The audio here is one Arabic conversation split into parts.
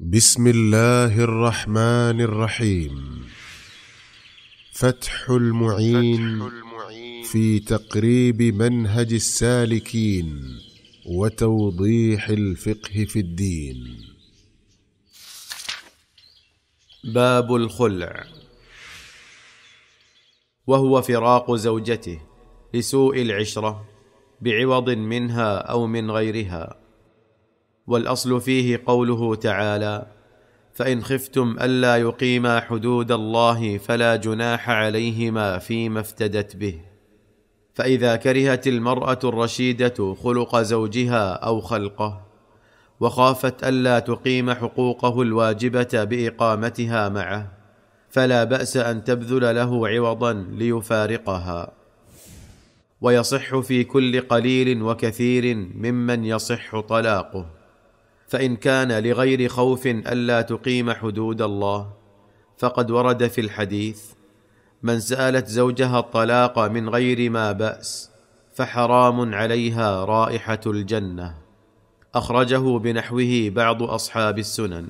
بسم الله الرحمن الرحيم فتح المعين, في تقريب منهج السالكين وتوضيح الفقه في الدين باب الخلع وهو فراق زوجته لسوء العشره بعوض منها او من غيرها والاصل فيه قوله تعالى فان خفتم الا يقيما حدود الله فلا جناح عليهما فيما افتدت به فاذا كرهت المراه الرشيده خلق زوجها او خلقه وخافت الا تقيم حقوقه الواجبه باقامتها معه فلا باس ان تبذل له عوضا ليفارقها ويصح في كل قليل وكثير ممن يصح طلاقه فان كان لغير خوف الا تقيم حدود الله فقد ورد في الحديث من سالت زوجها الطلاق من غير ما باس فحرام عليها رائحه الجنه اخرجه بنحوه بعض اصحاب السنن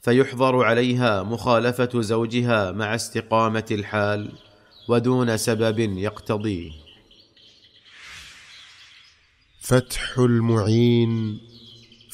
فيحظر عليها مخالفه زوجها مع استقامه الحال ودون سبب يقتضيه فتح المعين